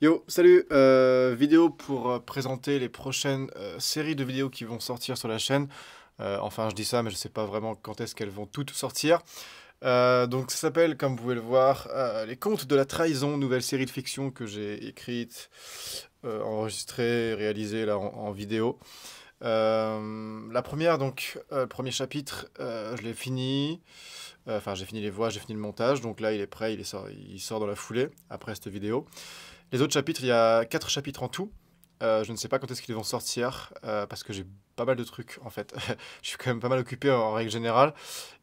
Yo, salut euh, Vidéo pour euh, présenter les prochaines euh, séries de vidéos qui vont sortir sur la chaîne. enfin, je dis ça, mais je ne sais pas vraiment quand est-ce qu'elles vont toutes sortir. donc ça s'appelle, comme vous pouvez le voir, Les Contes de la Trahison, nouvelle série de fiction que j'ai écrite, enregistrée, réalisée là, en, vidéo. la première, donc, le premier chapitre, je l'ai fini. Enfin, j'ai fini les voix, j'ai fini le montage. Donc là, il est prêt, il, est sort, il sort dans la foulée, après cette vidéo. Les autres chapitres, il y a quatre chapitres en tout. Euh, je ne sais pas quand est-ce qu'ils vont sortir euh, parce que j'ai pas mal de trucs en fait. je suis quand même pas mal occupé en règle générale.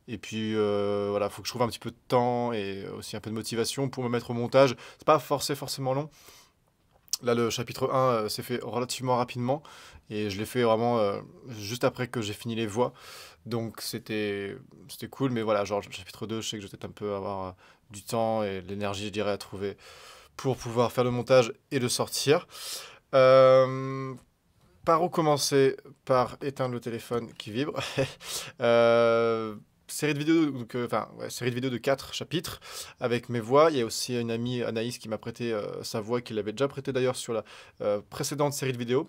Et puis euh, voilà, faut que je trouve un petit peu de temps et aussi un peu de motivation pour me mettre au montage. C'est pas forcément long. Là, le chapitre 1 euh, s'est fait relativement rapidement et je l'ai fait vraiment juste après que j'ai fini les voix. Donc c'était c'était cool, mais voilà, genre le chapitre 2, je sais que je vais peut-être un peu avoir du temps et de l'énergie, je dirais, à trouver pour pouvoir faire le montage et le sortir. Euh, par où commencer Par éteindre le téléphone qui vibre. Euh, série de vidéos, donc, euh, enfin, série de vidéos de quatre chapitres avec mes voix. Il y a aussi une amie Anaïs qui m'a prêté euh, sa voix, qui l'avait déjà prêtée d'ailleurs sur la euh, précédente série de vidéos.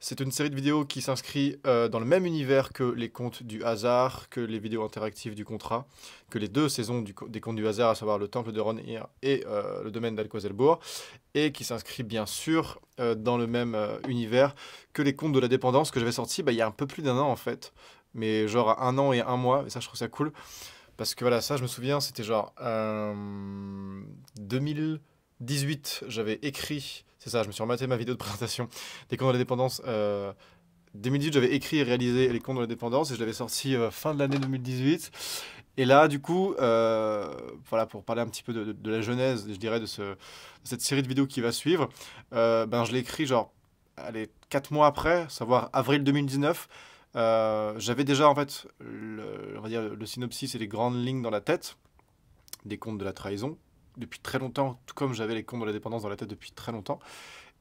C'est une série de vidéos qui s'inscrit dans le même univers que les contes du hasard, que les vidéos interactives du contrat, que les deux saisons des contes du hasard, à savoir le Temple de Ron et, le domaine d'Alcozelbourg, et qui s'inscrit bien sûr dans le même univers que les contes de la dépendance que j'avais sorti bah, il y a un peu plus d'un an en fait mais genre à un an et un mois, et ça je trouve ça cool. Parce que voilà, ça je me souviens, c'était genre 2018, euh, j'avais écrit, c'est ça, je me suis rematé ma vidéo de présentation des comptes de la dépendance. 2018, j'avais écrit et réalisé Les comptes de la dépendance et je l'avais sorti euh, fin de l'année 2018. Et là, du coup, euh, voilà, pour parler un petit peu de, la genèse, je dirais, de, ce, cette série de vidéos qui va suivre, ben, je l'ai écrit genre, allez, 4 mois après, savoir avril 2019. Euh, j'avais déjà en fait le, on va dire, le synopsis et les grandes lignes dans la tête des contes de la trahison depuis très longtemps, tout comme j'avais les contes de la dépendance dans la tête depuis très longtemps.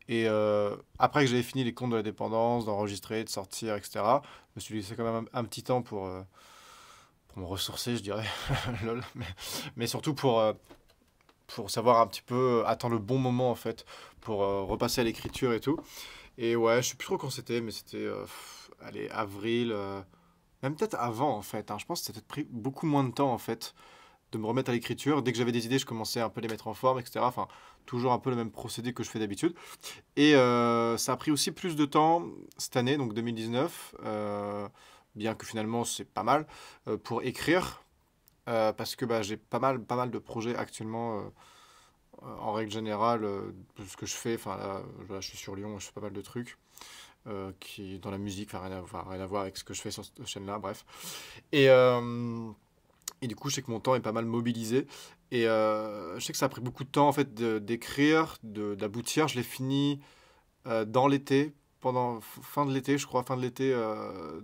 Et euh, après que j'avais fini les contes de la dépendance, d'enregistrer, de sortir, etc., je me suis laissé quand même un, petit temps pour, euh, pour me ressourcer, je dirais, Lol. Mais, mais, surtout pour, pour savoir un petit peu, attendre le bon moment en fait, pour repasser à l'écriture et tout. Et ouais, je sais plus trop quand c'était, mais c'était allez, avril, euh, même peut-être avant en fait. Hein. Je pense que ça a pris beaucoup moins de temps en fait de me remettre à l'écriture. Dès que j'avais des idées, je commençais un peu à les mettre en forme, etc. Enfin, toujours un peu le même procédé que je fais d'habitude. Et euh, ça a pris aussi plus de temps cette année, donc 2019, euh, bien que finalement c'est pas mal, pour écrire, parce que bah, j'ai pas mal, pas mal de projets actuellement euh, en règle générale, euh, ce que je fais, enfin je suis sur Lyon, je fais pas mal de trucs. Euh, qui dans la musique, enfin rien, rien, à voir avec ce que je fais sur cette chaîne-là, bref. Et, et, du coup, je sais que mon temps est pas mal mobilisé. Et je sais que ça a pris beaucoup de temps en fait d'écrire, d'aboutir. Je l'ai fini dans l'été, pendant fin de l'été, je crois, fin de l'été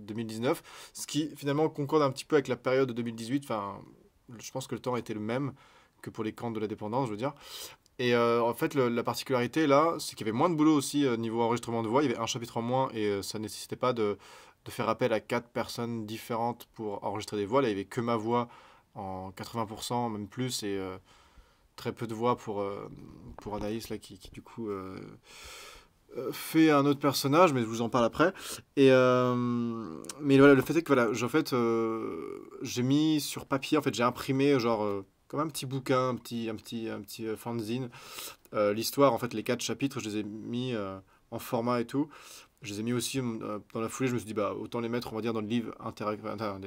2019. Ce qui finalement concorde un petit peu avec la période de 2018. Enfin, je pense que le temps était le même que pour les camps de la dépendance, je veux dire. Et euh, en fait, la particularité là, c'est qu'il y avait moins de boulot aussi euh, niveau enregistrement de voix. Il y avait un chapitre en moins et euh, ça ne nécessitait pas de, faire appel à quatre personnes différentes pour enregistrer des voix. Là, il y avait que ma voix en 80%, même plus, et très peu de voix pour, pour Anaïs là, qui, du coup fait un autre personnage, mais je vous en parle après. Et mais voilà, le fait est que voilà, en fait, j'ai mis sur papier, en fait, j'ai imprimé genre comme un petit bouquin, un petit, un petit, un petit euh, fanzine. Euh, l'histoire, en fait, les quatre chapitres, je les ai mis euh, en format et tout. Je les ai mis aussi dans la foulée. Je me suis dit, bah, autant les mettre, on va dire, dans le livre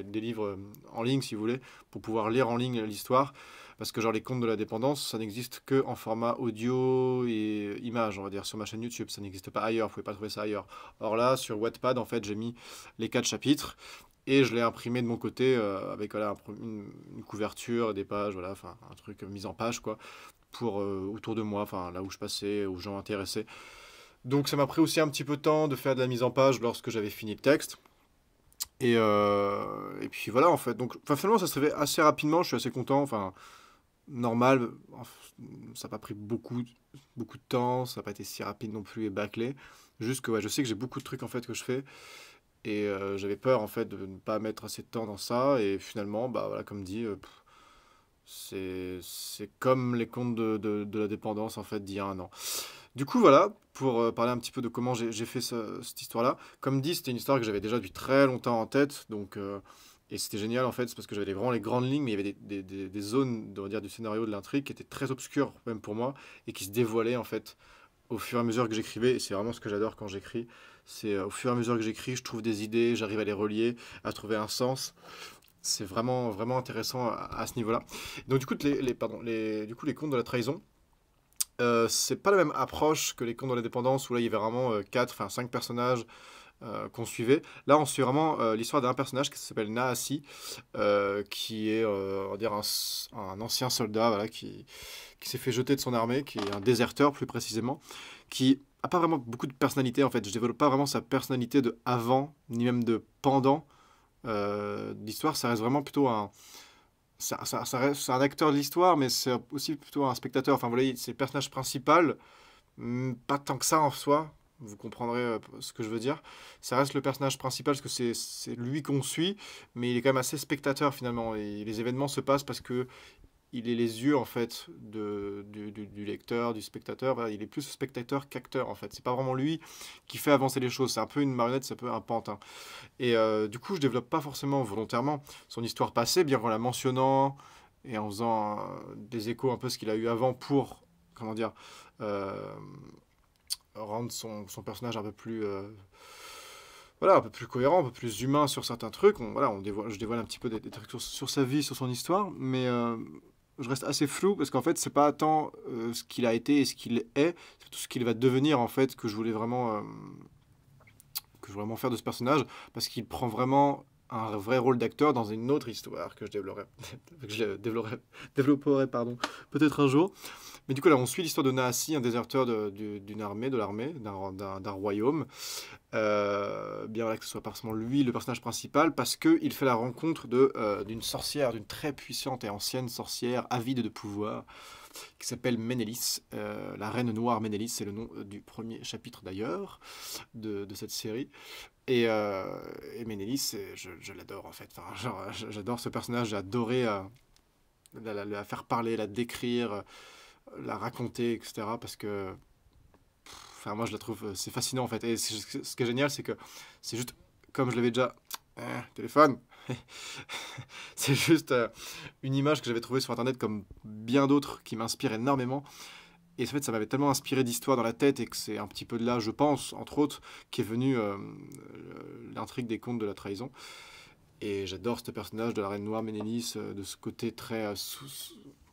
des, livres en ligne, si vous voulez, pour pouvoir lire en ligne l'histoire. Parce que genre les comptes de la dépendance, ça n'existe que en format audio et image, on va dire, sur ma chaîne YouTube. Ça n'existe pas ailleurs, vous pouvez pas trouver ça ailleurs. Or là, sur Wattpad, en fait, j'ai mis les quatre chapitres et je l'ai imprimé de mon côté euh, avec voilà, une, couverture, des pages, voilà, enfin un truc euh, mis en page quoi, pour euh, autour de moi, enfin là où je passais, aux gens intéressés. Donc ça m'a pris aussi un petit peu de temps de faire de la mise en page lorsque j'avais fini le texte. Et, et puis voilà en fait. Donc finalement ça se fait assez rapidement, je suis assez content. Enfin normal. Ça n'a pas pris beaucoup, beaucoup de temps, ça n'a pas été si rapide non plus et bâclé. Juste que ouais, je sais que j'ai beaucoup de trucs en fait que je fais. Et euh, j'avais peur en fait de ne pas mettre assez de temps dans ça. Et finalement, bah, voilà, comme dit, euh, c'est comme les comptes de, la dépendance en fait d'il y a un an. Du coup, voilà, pour euh, parler un petit peu de comment j'ai fait cette histoire-là. Comme dit, c'était une histoire que j'avais déjà depuis très longtemps en tête. Donc et c'était génial en fait, parce que j'avais vraiment les grandes lignes, mais il y avait des, des, zones on va dire, du scénario de l'intrigue qui étaient très obscures même pour moi et qui se dévoilaient en fait au fur et à mesure que j'écrivais. Et c'est vraiment ce que j'adore quand j'écris. C'est euh, au fur et à mesure que j'écris, je trouve des idées, j'arrive à les relier, à trouver un sens. C'est vraiment vraiment intéressant à, ce niveau-là. Donc du coup les, pardon, les du coup les contes de la trahison. Euh, c'est pas la même approche que les contes de la dépendance où là il y avait vraiment 4 euh, enfin 5 personnages euh, qu'on suivait. Là, on suit vraiment euh, l'histoire d'un personnage qui s'appelle Naasi, euh, qui est dire un, ancien soldat voilà, qui, s'est fait jeter de son armée, qui est un déserteur plus précisément, qui n'a pas vraiment beaucoup de personnalité en fait. Je développe pas vraiment sa personnalité de avant, ni même de pendant l'histoire. Ça reste vraiment plutôt un. Ça, reste, un acteur de l'histoire, mais c'est aussi plutôt un spectateur. Enfin, voilà, c'est le personnage principal, hmm, pas tant que ça en soi vous comprendrez euh, ce que je veux dire. Ça reste le personnage principal parce que c'est lui qu'on suit, mais il est quand même assez spectateur finalement. Et les événements se passent parce que il est les yeux en fait de, du, lecteur, du spectateur. il est plus spectateur qu'acteur en fait. C'est pas vraiment lui qui fait avancer les choses. C'est un peu une marionnette, c'est un peu un pantin. Et euh, du coup, je développe pas forcément volontairement son histoire passée, bien qu'en la mentionnant et en faisant euh, des échos un peu ce qu'il a eu avant pour comment dire rendre son, personnage un peu plus euh, voilà, un peu plus cohérent, un peu plus humain sur certains trucs. On, voilà, on je dévoile un petit peu des, trucs sur, sa vie, sur son histoire, mais euh, je reste assez flou parce qu'en fait, c'est pas tant euh, ce qu'il a été et ce qu'il est, c'est tout ce qu'il va devenir en fait que je voulais vraiment que je voulais vraiment faire de ce personnage parce qu'il prend vraiment un vrai rôle d'acteur dans une autre histoire que je développerai, je développerai, développerai pardon, peut-être un jour. Mais du coup, là, on suit l'histoire de Naasi, un déserteur d'une armée, de l'armée, d'un royaume. Euh, bien que ce soit forcément lui le personnage principal, parce qu'il fait la rencontre euh, d'une sorcière, d'une très puissante et ancienne sorcière, avide de pouvoir, qui s'appelle Ménélis. Euh, la reine noire Ménélis, c'est le nom euh, du premier chapitre d'ailleurs de, cette série. Et, euh, et Ménélis, je, l'adore en fait. j'adore ce personnage, j'ai adoré euh, la, faire parler, la décrire, la raconter, etc. Parce que. enfin, moi je la trouve, c'est fascinant en fait. Et ce qui est génial, c'est que c'est juste comme je l'avais déjà. Hein, téléphone c'est juste euh, une image que j'avais trouvée sur Internet comme bien d'autres qui m'inspirent énormément. Et fait, ça m'avait tellement inspiré d'histoire dans la tête et que c'est un petit peu de là, je pense, entre autres, qu'est venue venu l'intrigue des contes de la trahison. Et j'adore ce personnage de la reine noire Ménélis, euh, de ce côté très euh,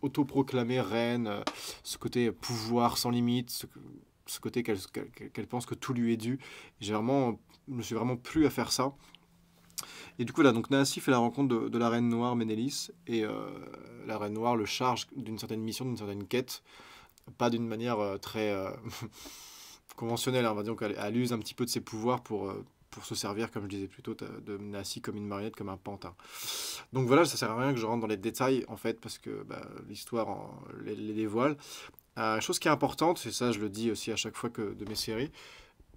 autoproclamé reine, ce côté pouvoir sans limite, ce, côté qu'elle pense que tout lui est dû. J'ai vraiment, je me suis vraiment plu à faire ça. Et du coup, là, donc fait la rencontre de, la reine noire Ménélis, et euh, la reine noire le charge d'une certaine mission, d'une certaine quête, pas d'une manière euh, très euh, conventionnelle, hein, on va dire qu'elle elle use un petit peu de ses pouvoirs pour, pour se servir, comme je disais plus tôt, de Nassi comme une marionnette, comme un pantin. Donc voilà, ça sert à rien que je rentre dans les détails, en fait, parce que bah, l'histoire les, les, dévoile. chose qui est importante, et ça je le dis aussi à chaque fois que de mes séries,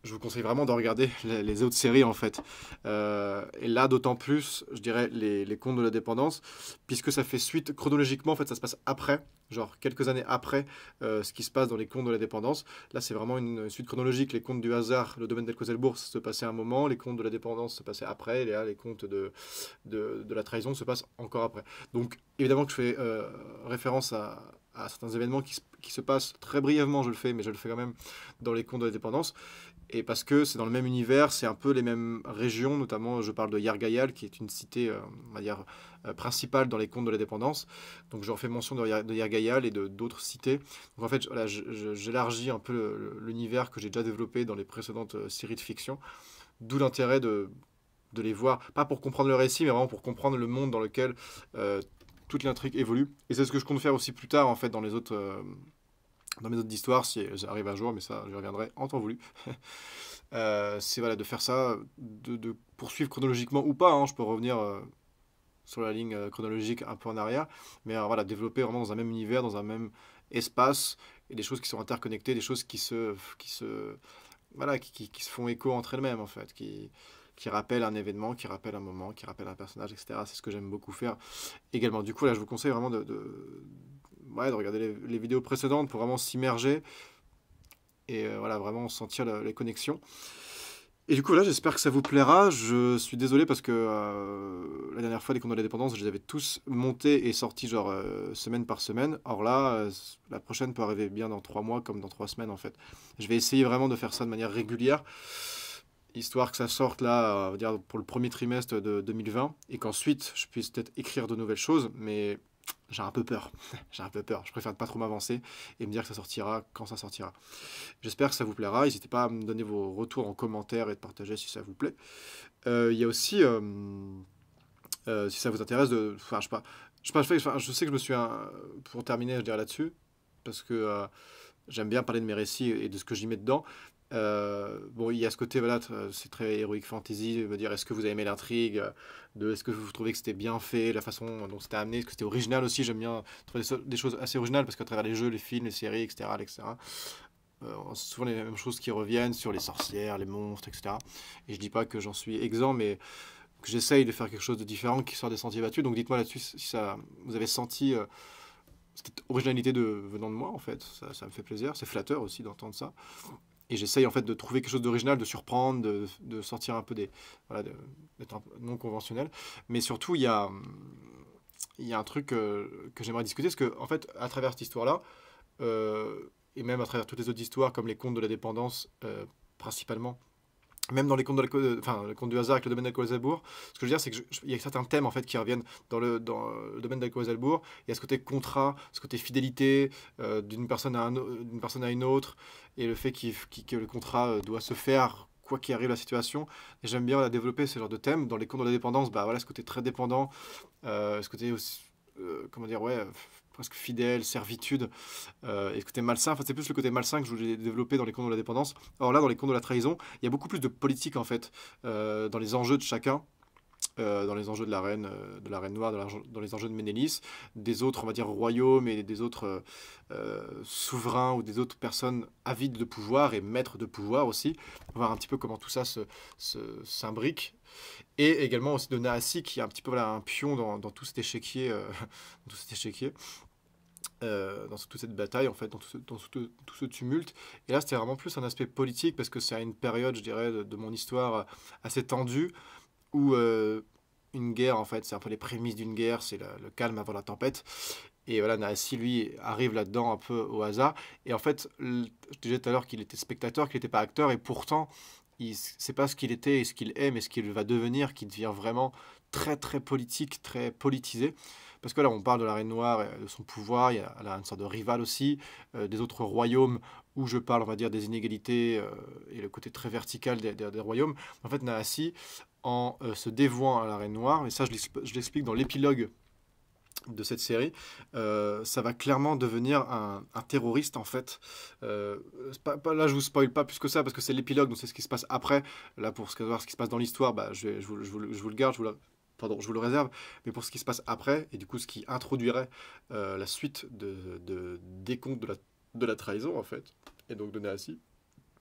je vous conseille vraiment de regarder les autres séries en fait. Euh, et là, d'autant plus, je dirais, les, les contes de la dépendance, puisque ça fait suite chronologiquement en fait, ça se passe après, genre quelques années après euh, ce qui se passe dans les contes de la dépendance. Là, c'est vraiment une suite chronologique. Les contes du hasard, le domaine d'Elcoselbourg se passait à un moment, les contes de la dépendance se passaient après, et là, les contes de, de, la trahison se passent encore après. Donc, évidemment que je fais euh, référence à, à certains événements qui qui se, passent très brièvement, je le fais, mais je le fais quand même dans les contes de la dépendance et parce que c'est dans le même univers, c'est un peu les mêmes régions, notamment je parle de Yargayal, qui est une cité euh, on va dire, euh, principale dans les contes de la dépendance. Donc je refais mention de, Yargayal et de d'autres cités. Donc en fait, voilà, j'élargis un peu l'univers que j'ai déjà développé dans les précédentes euh, séries de fiction, d'où l'intérêt de, les voir, pas pour comprendre le récit, mais vraiment pour comprendre le monde dans lequel toute l'intrigue évolue. Et c'est ce que je compte faire aussi plus tard, en fait, dans les autres dans mes autres histoires, si j'arrive un jour, mais ça, je reviendrai en temps voulu. Euh, c'est voilà, de faire ça, de, poursuivre chronologiquement ou pas. Hein. je peux revenir euh, sur la ligne euh, chronologique un peu en arrière, mais voilà, développer vraiment dans un même univers, dans un même espace, et des choses qui sont interconnectées, des choses qui se, qui se, voilà, qui, qui, se font écho entre elles-mêmes, en fait, qui, qui rappellent un événement, qui rappellent un moment, qui rappellent un personnage, etc. C'est ce que j'aime beaucoup faire également. Du coup, là, je vous conseille vraiment de, de regarder les, vidéos précédentes pour vraiment s'immerger et euh, voilà, vraiment sentir les connexions. Et du coup, là, j'espère que ça vous plaira. Je suis désolé parce que euh, la dernière fois, dès qu'on a la dépendance, je les avais tous montés et sortis genre euh, semaine par semaine. Or là, la prochaine peut arriver bien dans trois mois comme dans trois semaines en fait. Je vais essayer vraiment de faire ça de manière régulière, histoire que ça sorte là, dire pour le premier trimestre de 2020 et qu'ensuite je puisse peut-être écrire de nouvelles choses. Mais j'ai un peu peur. j'ai un peu peur. Je préfère ne pas trop m'avancer et me dire que ça sortira quand ça sortira. J'espère que ça vous plaira. N'hésitez pas à me donner vos retours en commentaire et de partager si ça vous plaît. Euh, il y a aussi, euh, euh, si ça vous intéresse, de, enfin, je sais que je me suis, pour terminer, je dirais là-dessus, parce que j'aime bien parler de mes récits et de ce que j'y mets dedans. Euh, bon, il y a ce côté, voilà, euh, c'est très héroïque fantasy, me dire est-ce que vous avez aimé l'intrigue, euh, de est-ce que vous trouvez que c'était bien fait, la façon dont c'était amené, est-ce que c'était original aussi, j'aime bien trouver des choses assez originales parce qu'à travers les jeux, les films, les séries, etc., etc. c'est souvent les mêmes choses qui reviennent sur les sorcières, les monstres, etc. Et je dis pas que j'en suis exempt, mais que j'essaye de faire quelque chose de différent qui sort des sentiers battus. Donc dites-moi là-dessus si ça, vous avez senti cette originalité de, venant de moi, en fait. Ça, ça me fait plaisir, c'est flatteur aussi d'entendre ça et j'essaye en fait de trouver quelque chose d'original, de surprendre, de, de, sortir un peu des, voilà, d'être non conventionnel. Mais surtout, il y a, il y a un truc euh, que j'aimerais discuter, parce que en fait, à travers cette histoire-là, euh, et même à travers toutes les autres histoires, comme les contes de la dépendance, euh, principalement, même dans les contes, euh, enfin, du hasard avec le domaine dalcool ce que je veux dire, c'est qu'il y a certains thèmes en fait qui reviennent dans le, dans euh, le domaine dalcool Il y a ce côté contrat, ce côté fidélité euh, d'une personne, à un, personne à une autre, et le fait que le contrat doit se faire quoi qu'il arrive la situation. j'aime bien la développer ce genre de thème. Dans les contes de la dépendance, bah, voilà, ce côté très dépendant, ce côté aussi, comment dire, ouais, presque fidèle, servitude, euh, et côté malsain. Enfin, c'est plus le côté malsain que je voulais développer dans les contes de la dépendance. Or là, dans les contes de la trahison, il y a beaucoup plus de politique en fait euh, dans les enjeux de chacun. Euh, dans les enjeux de la reine, de la reine noire, dans les enjeux de Ménélis, des autres, on va dire, royaumes et des autres souverains ou des autres personnes avides de pouvoir et maîtres de pouvoir aussi. On va voir un petit peu comment tout ça s'imbrique. Se, et également aussi de Naassi, qui est un petit peu là un pion dans, tout cet échiquier. dans tout cet échiquier. Euh, dans toute cette bataille, en fait, dans tout ce, tumulte. Et là, c'était vraiment plus un aspect politique, parce que c'est à une période, je dirais, de, mon histoire euh, assez tendue, où euh, une guerre, en fait, c'est un peu les prémices d'une guerre, c'est le calme avant la tempête. Et voilà, si lui, arrive là-dedans un peu au hasard. Et en fait, je disais tout à l'heure qu'il était spectateur, qu'il n'était pas acteur, et pourtant, c'est pas ce qu'il était et ce qu'il est, mais ce qu'il va devenir, qui devient vraiment très très politique, très politisé. Parce que là, on parle de la reine noire et de son pouvoir, il y a une sorte de rival aussi, euh, des autres royaumes où je parle, on va dire, des inégalités euh, et le côté très vertical des, royaumes. En fait, Naassi, en euh, se dévouant à la reine noire, et ça, je l'explique dans l'épilogue de cette série, euh, ça va clairement devenir un, terroriste en fait. Euh, pas, là, je vous spoil pas plus que ça parce que c'est l'épilogue, donc c'est ce qui se passe après. Là, pour savoir ce qui se passe dans l'histoire, bah, je, vous, le garde, je vous, pardon, je vous le réserve. Mais pour ce qui se passe après et du coup ce qui introduirait euh, la suite de, décompte de la, de la trahison en fait, et donc de Naassi,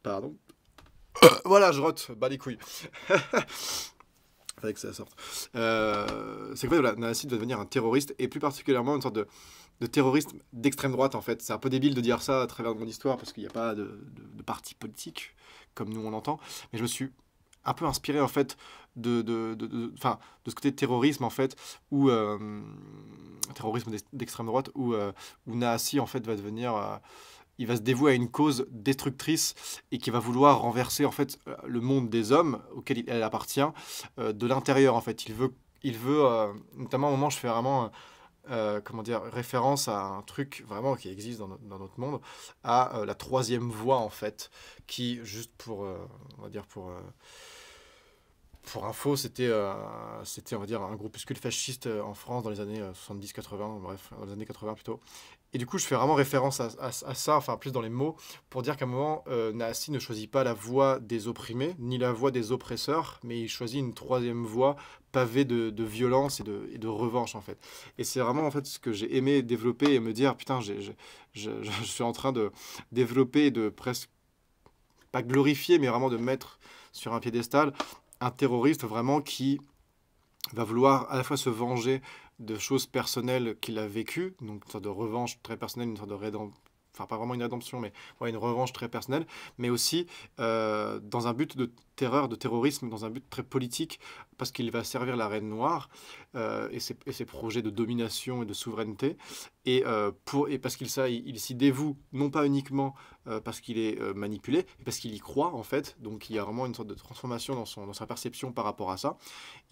pardon. voilà, je rote, bas les couilles. fallait que sorte. Euh, c'est que voilà, va devenir un terroriste et plus particulièrement une sorte de, de terroriste d'extrême droite en fait. C'est un peu débile de dire ça à travers mon histoire parce qu'il n'y a pas de, parti politique comme nous on l'entend. Mais je me suis un peu inspiré en fait de, de, de, ce côté terrorisme en fait ou euh, terrorisme d'extrême droite où, euh, où en fait va devenir il va se dévouer à une cause destructrice et qui va vouloir renverser en fait euh, le monde des hommes auquel elle appartient euh, de l'intérieur en fait. Il veut, il veut euh, notamment à un moment je fais vraiment comment dire référence à un truc vraiment qui existe dans, notre monde à la troisième voie en fait qui juste pour on va dire pour pour info, c'était, c'était on va dire, un groupuscule fasciste en France dans les années 70-80, bref, dans les années 80 plutôt, et du coup, je fais vraiment référence à, ça, enfin plus dans les mots, pour dire qu'à un moment, euh, ne choisit pas la voie des opprimés, ni la voie des oppresseurs, mais il choisit une troisième voie pavée de, violence et de, revanche en fait. Et c'est vraiment en fait ce que j'ai aimé développer et me dire putain, je suis en train de développer de presque pas glorifier, mais vraiment de mettre sur un piédestal un terroriste vraiment qui va vouloir à la fois se venger de choses personnelles qu'il a vécues, donc une sorte de revanche très personnelle, une sorte de enfin pas vraiment une rédemption, mais une revanche très personnelle, mais aussi euh, dans un but de terreur, de terrorisme, dans un but très politique, parce qu'il va servir la reine noire euh, et, ses, projets de domination et de souveraineté, et, euh, pour, et parce qu'il ça il s'y dévoue, non pas uniquement parce qu'il est manipulé, mais parce qu'il y croit en fait, donc il y a vraiment une sorte de transformation dans, son, dans sa perception par rapport à ça,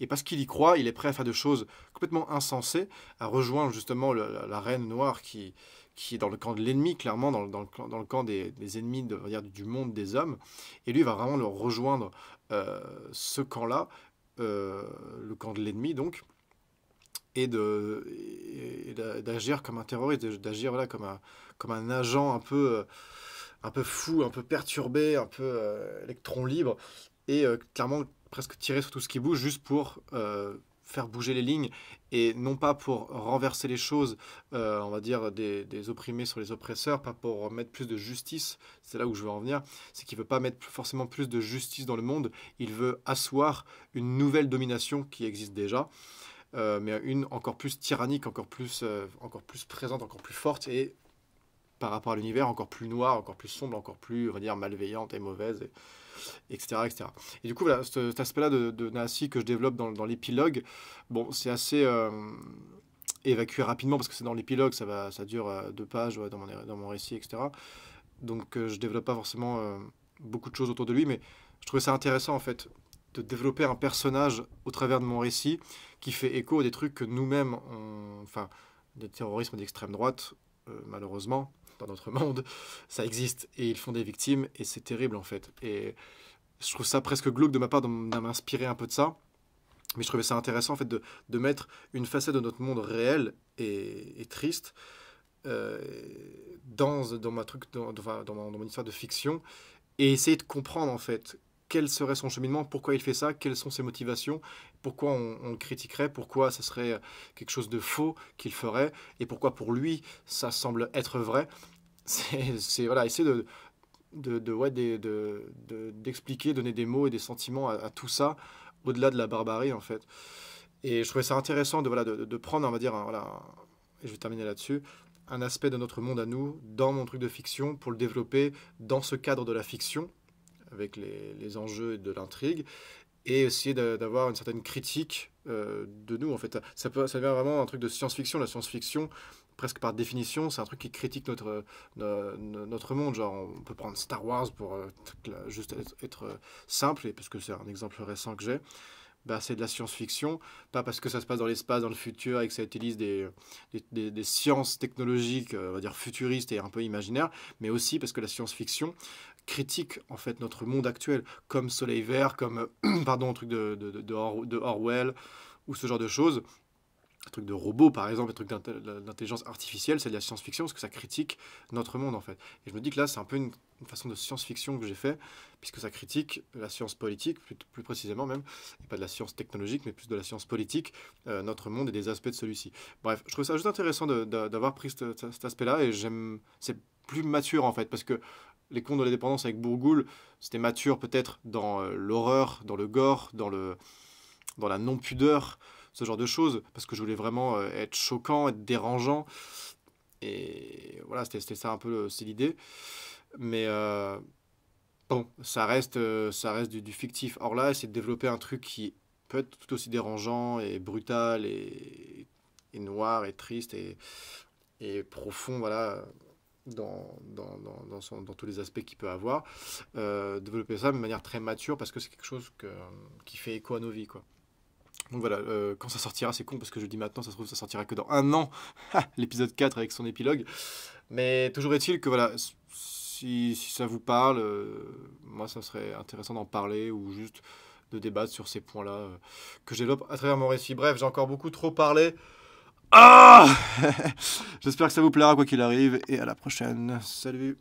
et parce qu'il y croit, il est prêt à faire des choses complètement insensées, à rejoindre justement la reine noire qui qui est dans le camp de l'ennemi, clairement, dans, dans, le, dans, le, camp des, ennemis de, dire, du monde des hommes. Et lui va vraiment le rejoindre euh, ce camp-là, euh, le camp de l'ennemi donc, et d'agir comme un terroriste, d'agir voilà, comme, un, comme un agent un peu, euh, un peu fou, un peu perturbé, un peu électron libre, et clairement presque tirer sur tout ce qui bouge juste pour faire bouger les lignes et non pas pour renverser les choses, euh, on va dire des, des, opprimés sur les oppresseurs, pas pour mettre plus de justice, c'est là où je veux en venir, c'est qu'il veut pas mettre forcément plus de justice dans le monde, il veut asseoir une nouvelle domination qui existe déjà, euh, mais une encore plus tyrannique, encore plus, euh, encore plus présente, encore plus forte et par rapport à l'univers encore plus noire, encore plus sombre, encore plus on va dire malveillante et mauvaise. Et, etc. etc. Et du coup, cet aspect-là de, de que je développe dans, l'épilogue, bon, c'est assez euh, évacué rapidement parce que c'est dans l'épilogue, ça, va, ça dure euh, deux pages dans, mon, récit, etc. Donc, euh, je ne développe pas forcément beaucoup de choses autour de lui, mais je trouvais ça intéressant, en fait, de développer un personnage au travers de mon récit qui fait écho à des trucs que nous-mêmes, enfin, des terrorisme d'extrême droite, malheureusement, dans notre monde, ça existe et ils font des victimes et c'est terrible en fait. Et je trouve ça presque glauque de ma part de m'inspirer un peu de ça. Mais je trouvais ça intéressant en fait de, mettre une facette de notre monde réel et, triste euh, dans, ma truc, dans, mon histoire de fiction et essayer de comprendre en fait quel serait son cheminement, pourquoi il fait ça, quelles sont ses motivations, pourquoi on, le critiquerait, pourquoi ce serait quelque chose de faux qu'il ferait et pourquoi pour lui ça semble être vrai c'est voilà, essayer de, de, ouais, d'expliquer, de, donner des mots et des sentiments à, tout ça, au-delà de la barbarie, en fait. Et je trouvais ça intéressant de, voilà, de, prendre, on va dire, voilà, et je vais terminer là-dessus, un aspect de notre monde à nous, dans mon truc de fiction, pour le développer dans ce cadre de la fiction, avec les, les enjeux de l'intrigue, et essayer d'avoir une certaine critique euh, de nous, en fait. Ça, peut, ça devient vraiment un truc de science-fiction. La science-fiction, presque par définition, c'est un truc qui critique notre, notre, monde. Genre, on peut prendre Star Wars pour euh, juste être, euh, simple, et parce que c'est un exemple récent que j'ai. Bah, c'est de la science-fiction, pas parce que ça se passe dans l'espace, dans le futur, et que ça utilise des, sciences technologiques, euh, on va dire futuristes et un peu imaginaires, mais aussi parce que la science-fiction critique en fait notre monde actuel, comme Soleil Vert, comme, pardon, un truc de Orwell, ou ce genre de choses un truc de robot, par exemple, un truc d'intelligence artificielle, c'est de la science-fiction, parce que ça critique notre monde, en fait. Et je me dis que là, c'est un peu une, façon de science-fiction que j'ai fait, puisque ça critique la science politique, plus, précisément même, et pas de la science technologique, mais plus de la science politique, euh, notre monde et des aspects de celui-ci. Bref, je trouve ça juste intéressant d'avoir pris cet, aspect-là, et j'aime... C'est plus mature, en fait, parce que les contes de la dépendance avec Bourgoul, c'était mature peut-être dans euh, l'horreur, dans le gore, dans, le, dans la non-pudeur, ce genre de choses, parce que je voulais vraiment euh, être choquant, être dérangeant. Et voilà, c'était ça un peu, c'est l'idée. Mais euh, bon, ça reste, euh, ça reste du, fictif. Or là, c'est de développer un truc qui peut être tout aussi dérangeant et brutal et, noir et triste et, profond, voilà. Dans, dans, tous les aspects qu'il peut avoir, développer ça de manière très mature parce que c'est quelque chose que, qui fait écho à nos vies. Quoi. Donc voilà, euh, quand ça sortira, c'est con parce que je dis maintenant, ça se trouve, ça sortira que dans un an, ah, l'épisode 4 avec son épilogue. Mais toujours est-il que voilà, si, ça vous parle, euh, moi ça serait intéressant d'en parler ou juste de débattre sur ces points-là euh, que j'ai à travers mon récit. Bref, j'ai encore beaucoup trop parlé. Ah J'espère que ça vous plaira quoi qu'il arrive et à la prochaine. Salut